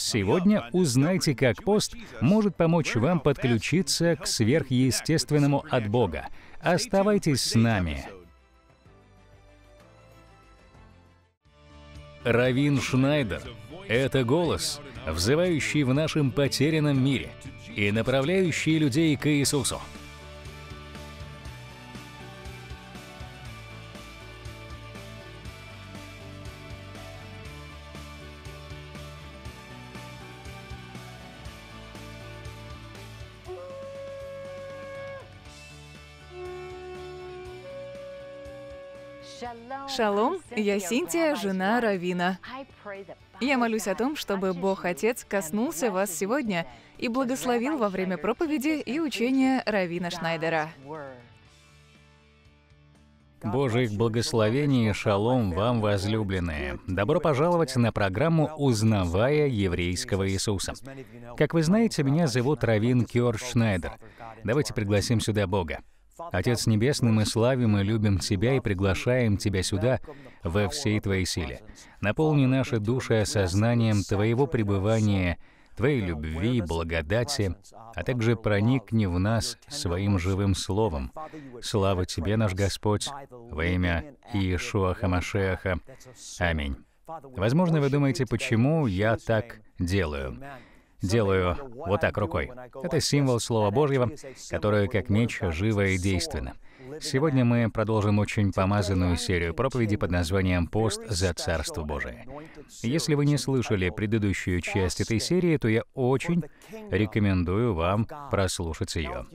Сегодня узнайте, как пост может помочь вам подключиться к сверхъестественному от Бога. Оставайтесь с нами. Равин Шнайдер — это голос, взывающий в нашем потерянном мире и направляющий людей к Иисусу. Шалом, я Синтия, жена Равина. Я молюсь о том, чтобы Бог Отец коснулся вас сегодня и благословил во время проповеди и учения Равина Шнайдера. Божьих благословений и шалом вам, возлюбленные! Добро пожаловать на программу «Узнавая еврейского Иисуса». Как вы знаете, меня зовут Равин Кёрш Шнайдер. Давайте пригласим сюда Бога. Отец Небесный, мы славим и любим Тебя и приглашаем Тебя сюда во всей Твоей силе. Наполни наши души осознанием Твоего пребывания, Твоей любви благодати, а также проникни в нас своим живым словом. Слава Тебе, наш Господь, во имя Иешуа Хамашеаха. Аминь. Возможно, вы думаете, почему я так делаю делаю вот так рукой. Это символ Слова Божьего, которое как меч живо и действенно. Сегодня мы продолжим очень помазанную серию проповедей под названием «Пост за Царство Божие». Если вы не слышали предыдущую часть этой серии, то я очень рекомендую вам прослушать ее.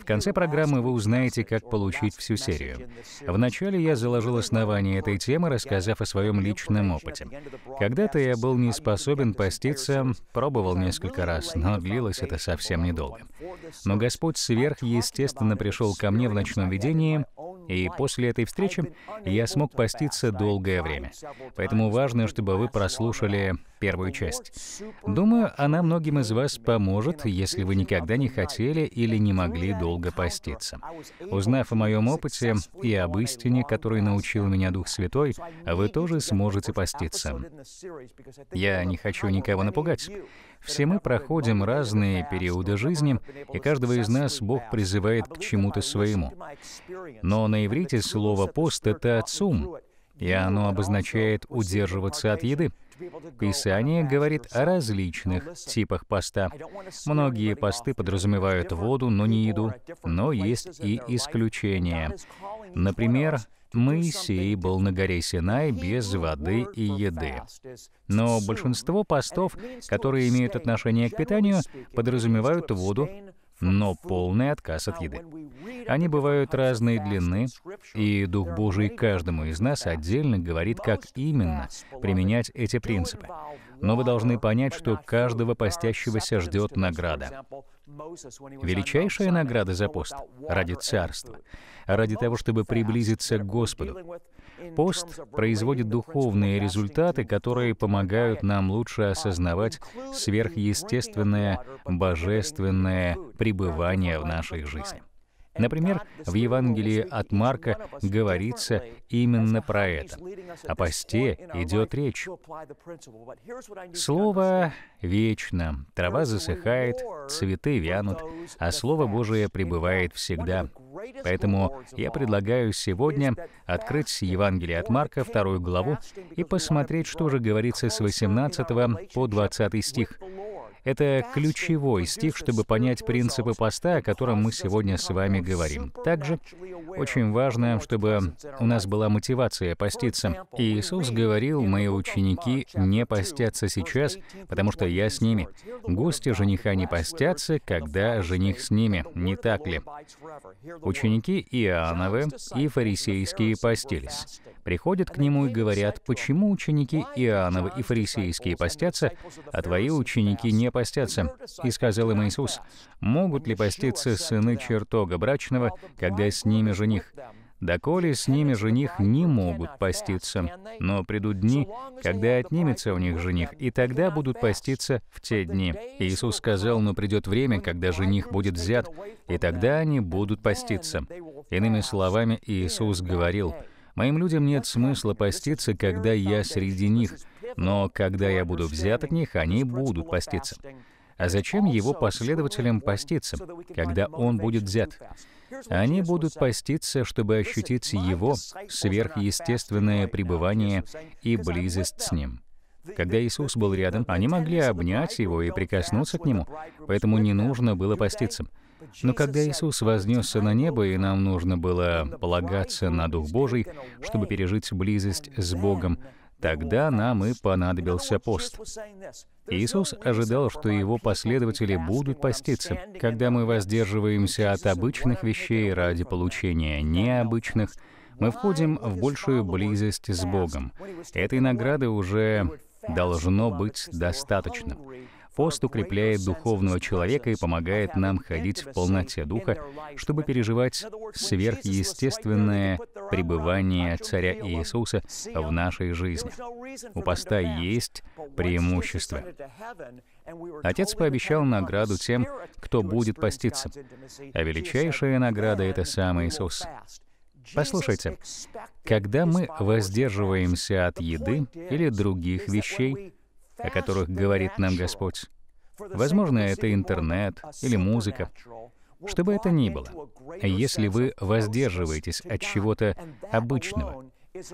В конце программы вы узнаете, как получить всю серию. Вначале я заложил основание этой темы, рассказав о своем личном опыте. Когда-то я был не способен поститься, пробовал несколько раз, но длилось это совсем недолго. Но Господь сверхъестественно пришел ко мне в ночном видении и после этой встречи я смог поститься долгое время. Поэтому важно, чтобы вы прослушали первую часть. Думаю, она многим из вас поможет, если вы никогда не хотели или не могли долго поститься. Узнав о моем опыте и об истине, который научил меня Дух Святой, вы тоже сможете поститься. Я не хочу никого напугать. Все мы проходим разные периоды жизни, и каждого из нас Бог призывает к чему-то своему. Но на иврите слово «пост» — это «цум», и оно обозначает «удерживаться от еды». Писание говорит о различных типах поста. Многие посты подразумевают воду, но не еду, но есть и исключения. Например, Моисей был на горе Синай без воды и еды. Но большинство постов, которые имеют отношение к питанию, подразумевают воду, но полный отказ от еды. Они бывают разной длины, и Дух Божий каждому из нас отдельно говорит, как именно применять эти принципы. Но вы должны понять, что каждого постящегося ждет награда. Величайшая награда за пост ради царства, ради того, чтобы приблизиться к Господу. Пост производит духовные результаты, которые помогают нам лучше осознавать сверхъестественное, божественное пребывание в нашей жизни. Например, в Евангелии от Марка говорится именно про это. О посте идет речь. Слово вечно, трава засыхает, цветы вянут, а Слово Божие пребывает всегда. Поэтому я предлагаю сегодня открыть Евангелие от Марка, вторую главу, и посмотреть, что же говорится с 18 по 20 стих. Это ключевой стих, чтобы понять принципы поста, о котором мы сегодня с вами говорим. Также очень важно, чтобы у нас была мотивация поститься. И Иисус говорил, мои ученики не постятся сейчас, потому что я с ними. Гости жениха не постятся, когда жених с ними, не так ли? Ученики Иоанновы и фарисейские постились. Приходят к нему и говорят, почему ученики Иоанновы и фарисейские постятся, а твои ученики не мне постятся?» И сказал им Иисус, «Могут ли поститься сыны чертога брачного, когда с ними жених?» доколе с ними жених не могут поститься. Но придут дни, когда отнимется у них жених, и тогда будут поститься в те дни. Иисус сказал, но придет время, когда жених будет взят, и тогда они будут поститься. Иными словами, Иисус говорил, Моим людям нет смысла поститься, когда я среди них, но когда я буду взят от них, они будут поститься. А зачем его последователям поститься, когда он будет взят? Они будут поститься, чтобы ощутить его сверхъестественное пребывание и близость с ним. Когда Иисус был рядом, они могли обнять Его и прикоснуться к Нему, поэтому не нужно было поститься. Но когда Иисус вознесся на небо, и нам нужно было полагаться на Дух Божий, чтобы пережить близость с Богом, тогда нам и понадобился пост. Иисус ожидал, что его последователи будут поститься. Когда мы воздерживаемся от обычных вещей ради получения необычных, мы входим в большую близость с Богом. Этой награды уже должно быть достаточным. Пост укрепляет духовного человека и помогает нам ходить в полноте духа, чтобы переживать сверхъестественное пребывание Царя Иисуса в нашей жизни. У поста есть преимущество. Отец пообещал награду тем, кто будет поститься. А величайшая награда — это сам Иисус. Послушайте, когда мы воздерживаемся от еды или других вещей, о которых говорит нам Господь, возможно, это интернет или музыка, что бы это ни было, если вы воздерживаетесь от чего-то обычного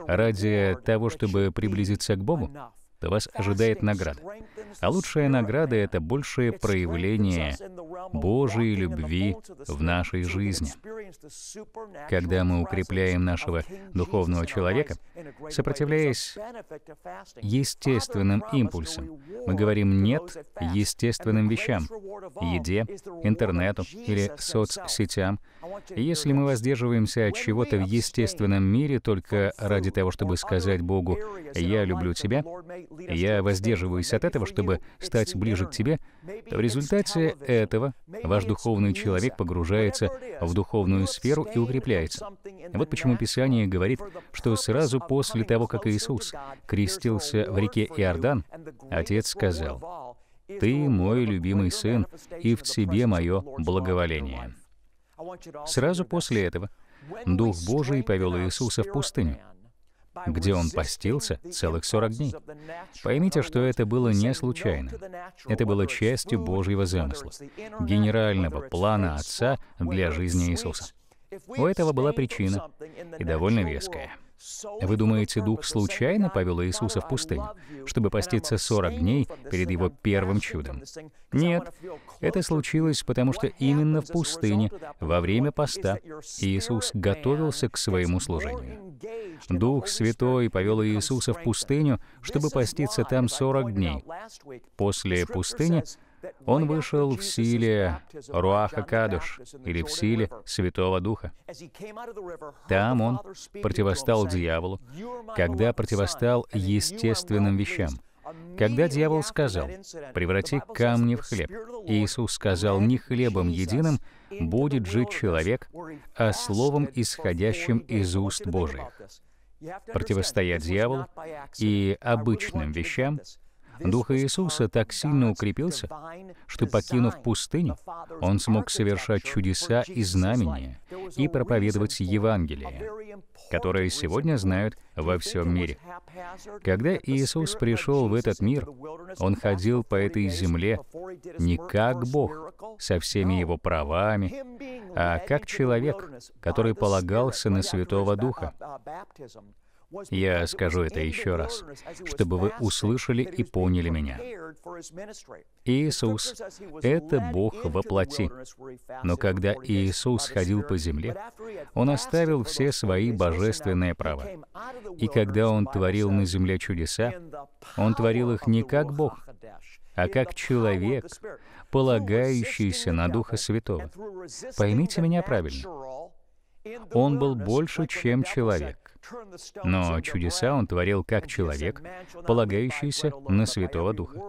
ради того, чтобы приблизиться к Богу, что вас ожидает награда. А лучшая награда — это большее проявление Божьей любви в нашей жизни. Когда мы укрепляем нашего духовного человека, сопротивляясь естественным импульсам, мы говорим «нет» естественным вещам — еде, интернету или соцсетям — если мы воздерживаемся от чего-то в естественном мире только ради того, чтобы сказать Богу «Я люблю тебя», «Я воздерживаюсь от этого, чтобы стать ближе к тебе», то в результате этого ваш духовный человек погружается в духовную сферу и укрепляется. Вот почему Писание говорит, что сразу после того, как Иисус крестился в реке Иордан, Отец сказал, «Ты мой любимый сын, и в тебе мое благоволение». Сразу после этого Дух Божий повел Иисуса в пустыню, где он постился целых 40 дней. Поймите, что это было не случайно. Это было частью Божьего замысла, генерального плана Отца для жизни Иисуса. У этого была причина, и довольно веская. Вы думаете, Дух случайно повел Иисуса в пустыню, чтобы поститься 40 дней перед Его первым чудом? Нет, это случилось, потому что именно в пустыне, во время поста, Иисус готовился к своему служению. Дух Святой повел Иисуса в пустыню, чтобы поститься там 40 дней. После пустыни он вышел в силе Руаха Кадуш, или в силе Святого Духа. Там он противостал дьяволу, когда противостал естественным вещам. Когда дьявол сказал, «Преврати камни в хлеб», Иисус сказал, «Не хлебом единым будет жить человек, а словом, исходящим из уст Божьих». Противостоять дьяволу и обычным вещам Дух Иисуса так сильно укрепился, что, покинув пустыню, Он смог совершать чудеса и знамения и проповедовать Евангелие, которое сегодня знают во всем мире. Когда Иисус пришел в этот мир, Он ходил по этой земле не как Бог, со всеми Его правами, а как человек, который полагался на Святого Духа. Я скажу это еще раз, чтобы вы услышали и поняли меня. Иисус — это Бог во плоти. Но когда Иисус ходил по земле, Он оставил все свои божественные права. И когда Он творил на земле чудеса, Он творил их не как Бог, а как человек, полагающийся на Духа Святого. Поймите меня правильно. Он был больше, чем человек. Но чудеса он творил как человек, полагающийся на Святого Духа.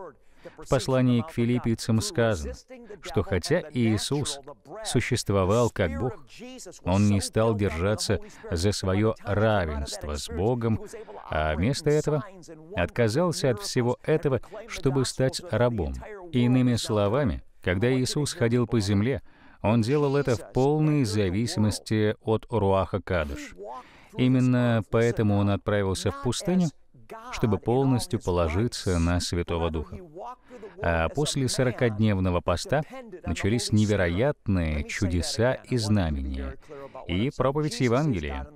В послании к филиппийцам сказано, что хотя Иисус существовал как Бог, Он не стал держаться за свое равенство с Богом, а вместо этого отказался от всего этого, чтобы стать рабом. Иными словами, когда Иисус ходил по земле, Он делал это в полной зависимости от Руаха Кадыш. Именно поэтому он отправился в пустыню, чтобы полностью положиться на Святого Духа. А после 40-дневного поста начались невероятные чудеса и знамения, и проповедь Евангелия.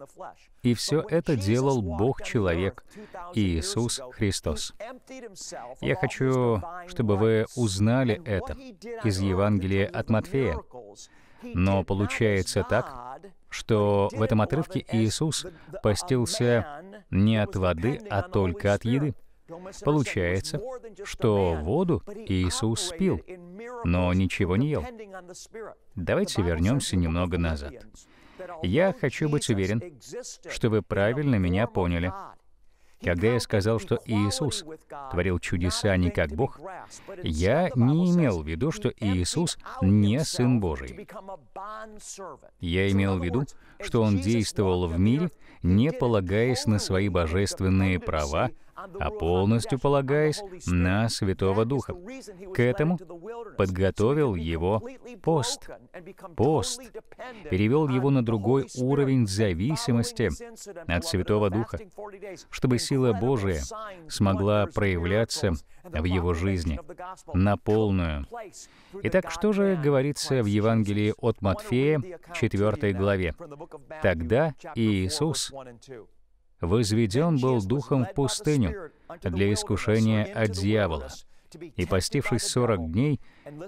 И все это делал Бог-человек, Иисус Христос. Я хочу, чтобы вы узнали это из Евангелия от Матфея. Но получается так, что в этом отрывке Иисус постился не от воды, а только от еды. Получается, что воду Иисус спил, но ничего не ел. Давайте вернемся немного назад. Я хочу быть уверен, что вы правильно меня поняли. Когда я сказал, что Иисус творил чудеса не как Бог, я не имел в виду, что Иисус не Сын Божий. Я имел в виду, что Он действовал в мире, не полагаясь на свои божественные права а полностью полагаясь на Святого Духа. К этому подготовил его пост. Пост перевел его на другой уровень зависимости от Святого Духа, чтобы сила Божия смогла проявляться в его жизни на полную. Итак, что же говорится в Евангелии от Матфея, 4 главе? «Тогда Иисус, возведен был духом в пустыню для искушения от дьявола, и, постившись сорок дней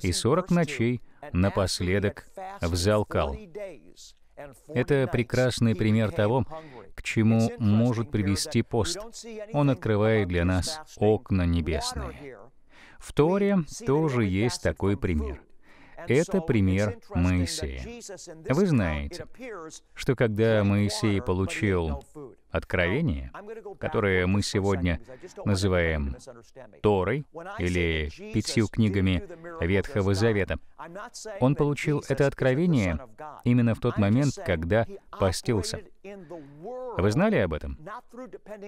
и сорок ночей, напоследок взалкал. Это прекрасный пример того, к чему может привести пост. Он открывает для нас окна небесные. В Торе тоже есть такой пример. Это пример Моисея. Вы знаете, что когда Моисей получил Откровение, которое мы сегодня называем Торой или пятью книгами Ветхого Завета, он получил это откровение именно в тот момент, когда постился. Вы знали об этом?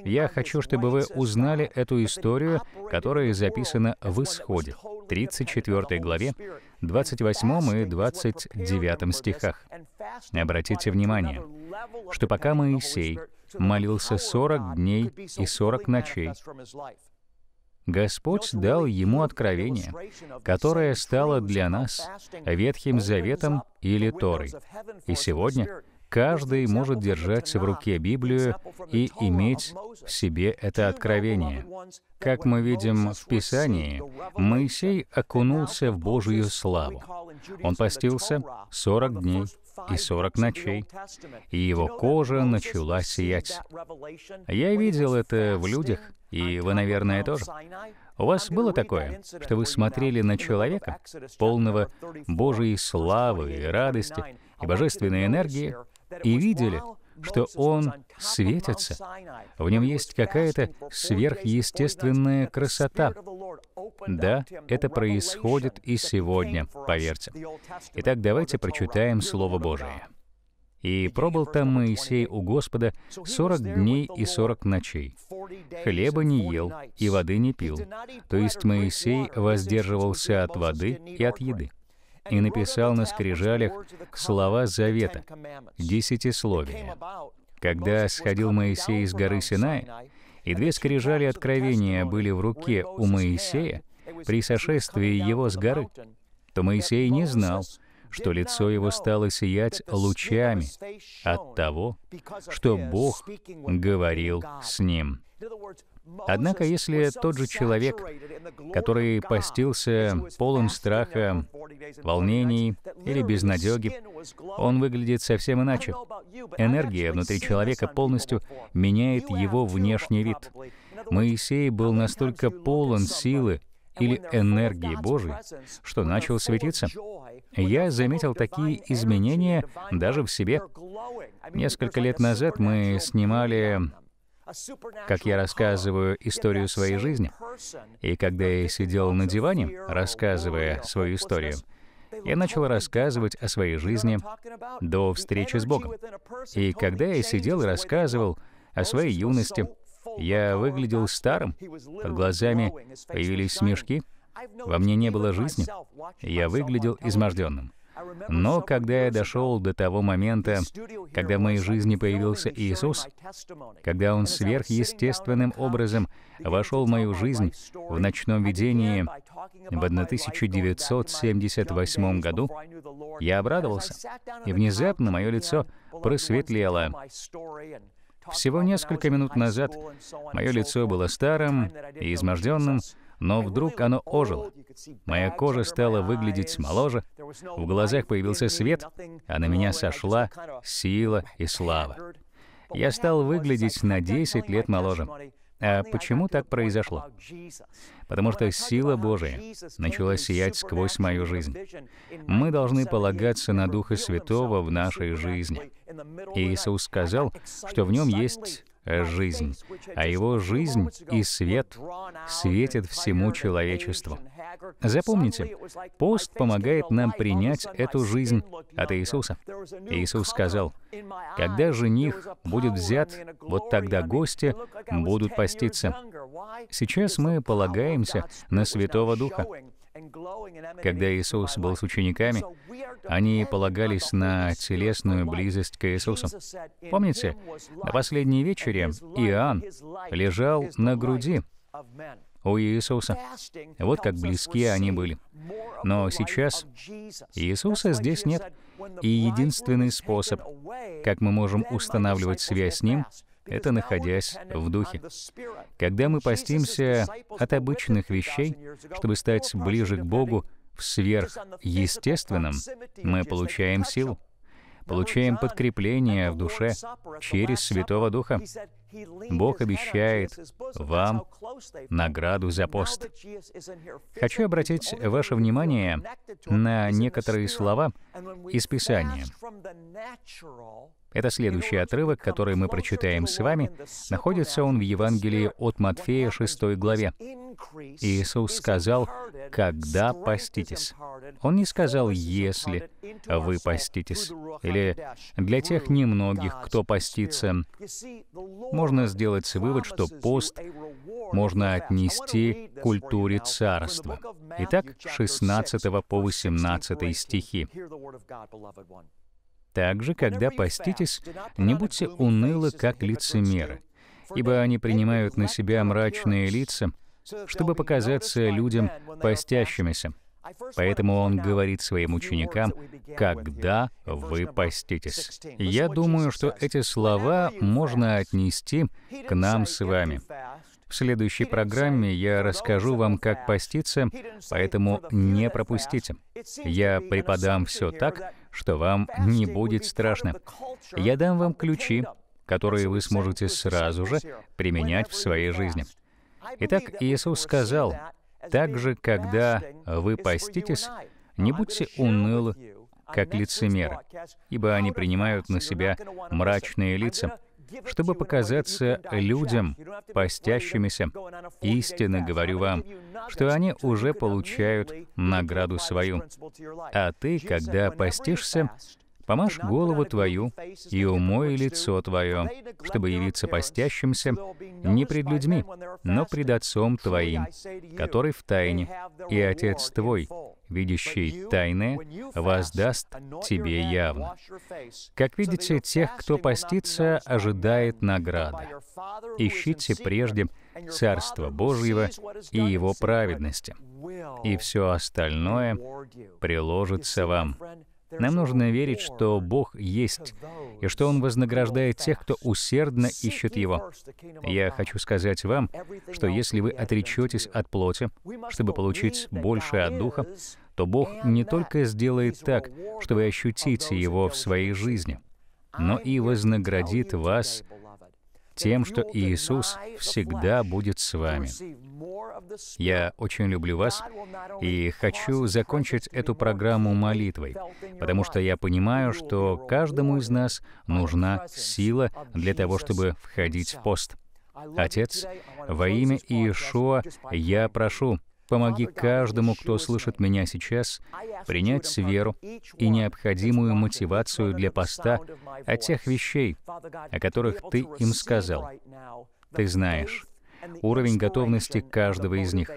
Я хочу, чтобы вы узнали эту историю, которая записана в Исходе, 34 главе, 28 и 29 стихах. Обратите внимание, что пока Моисей молился 40 дней и 40 ночей. Господь дал ему откровение, которое стало для нас Ветхим Заветом или Торой. И сегодня Каждый может держать в руке Библию и иметь в себе это откровение. Как мы видим в Писании, Моисей окунулся в Божью славу. Он постился 40 дней и 40 ночей, и его кожа начала сиять. Я видел это в людях, и вы, наверное, тоже. У вас было такое, что вы смотрели на человека, полного Божьей славы и радости, и божественной энергии, и видели, что он светится. В нем есть какая-то сверхъестественная красота. Да, это происходит и сегодня, поверьте. Итак, давайте прочитаем Слово Божие. «И пробыл там Моисей у Господа сорок дней и сорок ночей. Хлеба не ел и воды не пил». То есть Моисей воздерживался от воды и от еды и написал на скрижалях слова Завета, десятисловие. Когда сходил Моисей из горы Синай, и две скрижали откровения были в руке у Моисея при сошествии его с горы, то Моисей не знал, что лицо его стало сиять лучами от того, что Бог говорил с ним. Однако, если тот же человек, который постился полон страха, волнений или безнадеги, он выглядит совсем иначе. Энергия внутри человека полностью меняет его внешний вид. Моисей был настолько полон силы или энергии Божией, что начал светиться. Я заметил такие изменения даже в себе. Несколько лет назад мы снимали как я рассказываю историю своей жизни. И когда я сидел на диване, рассказывая свою историю, я начал рассказывать о своей жизни до встречи с Богом. И когда я сидел и рассказывал о своей юности, я выглядел старым, под глазами появились смешки, во мне не было жизни, я выглядел изможденным. Но когда я дошел до того момента, когда в моей жизни появился Иисус, когда Он сверхъестественным образом вошел в мою жизнь в ночном видении в 1978 году, я обрадовался, и внезапно мое лицо просветлело. Всего несколько минут назад мое лицо было старым и изможденным, но вдруг оно ожило. Моя кожа стала выглядеть моложе, в глазах появился свет, а на меня сошла сила и слава. Я стал выглядеть на 10 лет моложе. А почему так произошло? Потому что сила Божия начала сиять сквозь мою жизнь. Мы должны полагаться на Духа Святого в нашей жизни. Иисус сказал, что в нем есть Э, жизнь, а его жизнь и свет светят всему человечеству. Запомните, пост помогает нам принять эту жизнь от Иисуса. Иисус сказал, «Когда жених будет взят, вот тогда гости будут поститься». Сейчас мы полагаемся на Святого Духа, когда Иисус был с учениками, они полагались на телесную близость к Иисусу. Помните, на последней вечере Иоанн лежал на груди у Иисуса. Вот как близки они были. Но сейчас Иисуса здесь нет, и единственный способ, как мы можем устанавливать связь с Ним, это находясь в Духе. Когда мы постимся от обычных вещей, чтобы стать ближе к Богу в сверхъестественном, мы получаем силу, получаем подкрепление в душе через Святого Духа. Бог обещает вам награду за пост. Хочу обратить ваше внимание на некоторые слова из Писания. Это следующий отрывок, который мы прочитаем с вами. Находится он в Евангелии от Матфея 6 главе. Иисус сказал, «Когда поститесь». Он не сказал, «Если вы поститесь», или «Для тех немногих, кто постится». Можно сделать вывод, что пост можно отнести к культуре царства. Итак, 16 по 18 стихи. Также, когда поститесь, не будьте унылы, как лицемеры, ибо они принимают на себя мрачные лица, чтобы показаться людям постящимися. Поэтому он говорит своим ученикам, «Когда вы поститесь». Я думаю, что эти слова можно отнести к нам с вами. В следующей программе я расскажу вам, как поститься, поэтому не пропустите. Я преподам все так, что вам не будет страшно. Я дам вам ключи, которые вы сможете сразу же применять в своей жизни. Итак, Иисус сказал, «Также, когда вы поститесь, не будьте унылы, как лицемеры, ибо они принимают на себя мрачные лица, чтобы показаться людям, постящимися. Истинно говорю вам, что они уже получают награду свою. А ты, когда постишься, помажь голову твою и умой лицо твое, чтобы явиться постящимся не пред людьми, но пред Отцом твоим, который в тайне, и Отец твой, видящий тайное, воздаст тебе явно. Как видите, тех, кто постится, ожидает награда. Ищите прежде Царства Божьего и Его праведности, и все остальное приложится вам. Нам нужно верить, что Бог есть, и что Он вознаграждает тех, кто усердно ищет Его. Я хочу сказать вам, что если вы отречетесь от плоти, чтобы получить больше от Духа, то Бог не только сделает так, что вы ощутите Его в своей жизни, но и вознаградит вас тем, что Иисус всегда будет с вами. Я очень люблю вас и хочу закончить эту программу молитвой, потому что я понимаю, что каждому из нас нужна сила для того, чтобы входить в пост. Отец, во имя Иешуа я прошу, Помоги каждому, кто слышит меня сейчас, принять веру и необходимую мотивацию для поста о тех вещей, о которых Ты им сказал. Ты знаешь уровень готовности каждого из них.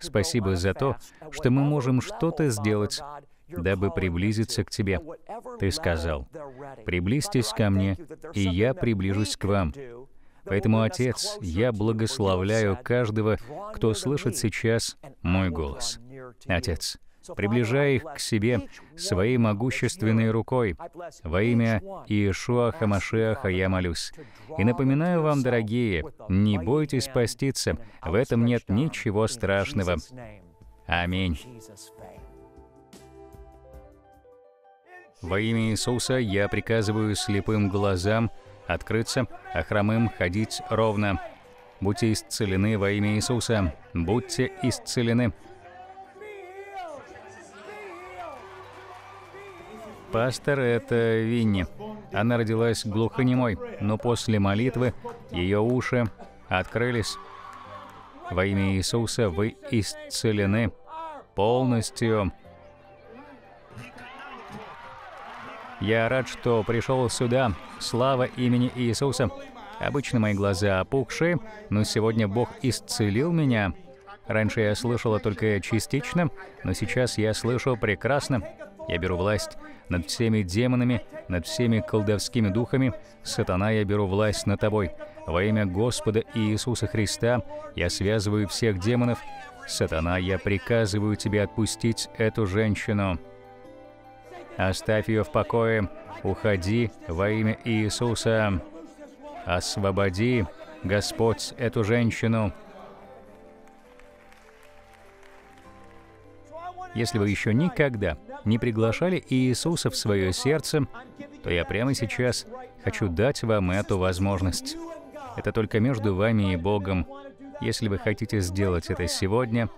Спасибо за то, что мы можем что-то сделать, дабы приблизиться к Тебе. Ты сказал, «Приблизьтесь ко мне, и я приближусь к вам». Поэтому, Отец, я благословляю каждого, кто слышит сейчас мой голос. Отец, приближай их к себе своей могущественной рукой. Во имя Иешуа Хамашеаха я молюсь. И напоминаю вам, дорогие, не бойтесь поститься, в этом нет ничего страшного. Аминь. Во имя Иисуса я приказываю слепым глазам открыться, а хромым ходить ровно. Будьте исцелены во имя Иисуса, будьте исцелены. Пастор — это Винни. Она родилась глухонемой, но после молитвы ее уши открылись. Во имя Иисуса вы исцелены полностью. Я рад, что пришел сюда. Слава имени Иисуса. Обычно мои глаза опухшие, но сегодня Бог исцелил меня. Раньше я слышала только частично, но сейчас я слышу прекрасно. Я беру власть над всеми демонами, над всеми колдовскими духами. Сатана, я беру власть над тобой. Во имя Господа Иисуса Христа я связываю всех демонов. Сатана, я приказываю тебе отпустить эту женщину. Оставь ее в покое. Уходи во имя Иисуса. Освободи, Господь, эту женщину. Если вы еще никогда не приглашали Иисуса в свое сердце, то я прямо сейчас хочу дать вам эту возможность. Это только между вами и Богом. Если вы хотите сделать это сегодня,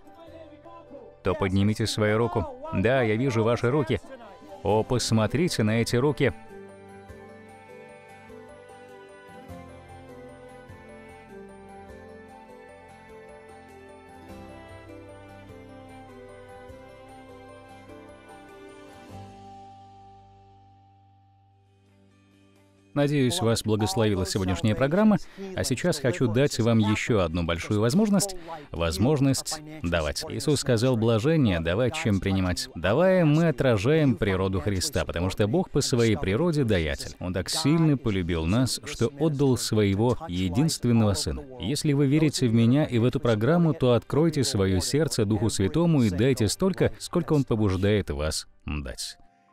то поднимите свою руку. Да, я вижу ваши руки. О, посмотрите на эти руки! Надеюсь, вас благословила сегодняшняя программа, а сейчас хочу дать вам еще одну большую возможность — возможность давать. Иисус сказал блажение давать, чем принимать. Давая, мы отражаем природу Христа, потому что Бог по своей природе даятель. Он так сильно полюбил нас, что отдал своего единственного Сына. Если вы верите в меня и в эту программу, то откройте свое сердце Духу Святому и дайте столько, сколько Он побуждает вас дать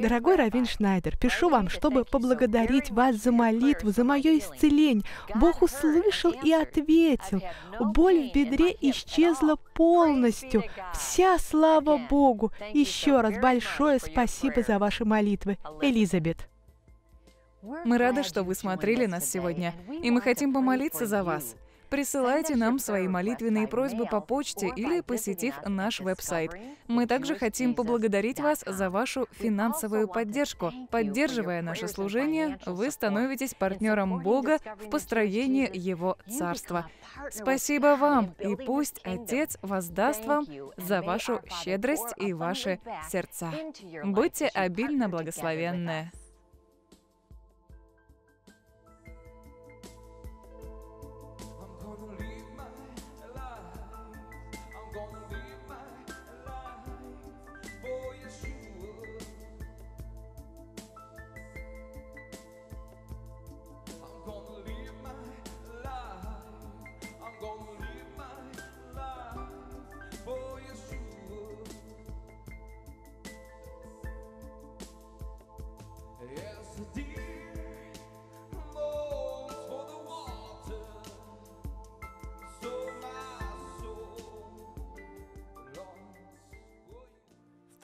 Дорогой Равин Шнайдер, пишу вам, чтобы поблагодарить вас за молитву, за мое исцеление. Бог услышал и ответил. Боль в бедре исчезла полностью. Вся слава Богу. Еще раз большое спасибо за ваши молитвы. Элизабет. Мы рады, что вы смотрели нас сегодня, и мы хотим помолиться за вас. Присылайте нам свои молитвенные просьбы по почте или посетив наш веб-сайт. Мы также хотим поблагодарить вас за вашу финансовую поддержку. Поддерживая наше служение, вы становитесь партнером Бога в построении Его Царства. Спасибо вам, и пусть Отец воздаст вам за вашу щедрость и ваши сердца. Будьте обильно благословенны.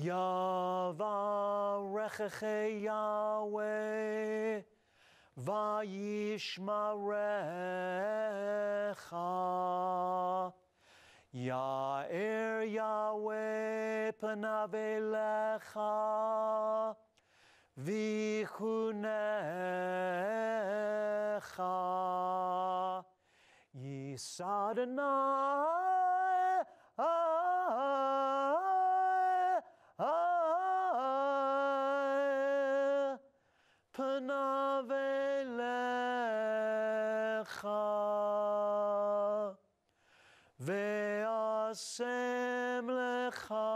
Yavarecheche Yahweh Vayishmarecha Yair Yahweh Panavelecha Vichunecha Yisadonai Hashem lecha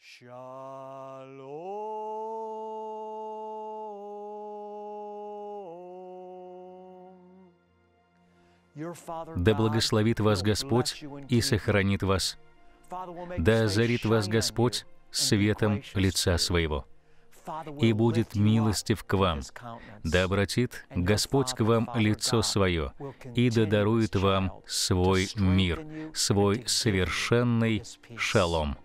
shalom. Да благословит вас Господь и сохранит вас. Да озарит вас Господь светом лица своего и будет милостив к вам, да обратит Господь к вам лицо свое, и да дарует вам свой мир, свой совершенный шалом.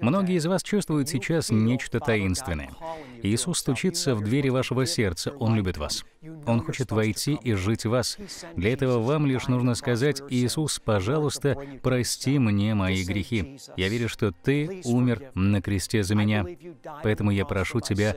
Многие из вас чувствуют сейчас нечто таинственное. Иисус стучится в двери вашего сердца, Он любит вас. Он хочет войти и жить в вас. Для этого вам лишь нужно сказать, «Иисус, пожалуйста, прости мне мои грехи. Я верю, что Ты умер на кресте за меня, поэтому я прошу Тебя,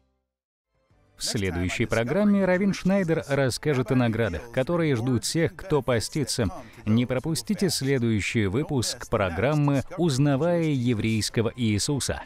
В следующей программе Равин Шнайдер расскажет о наградах, которые ждут тех, кто постится. Не пропустите следующий выпуск программы «Узнавая еврейского Иисуса».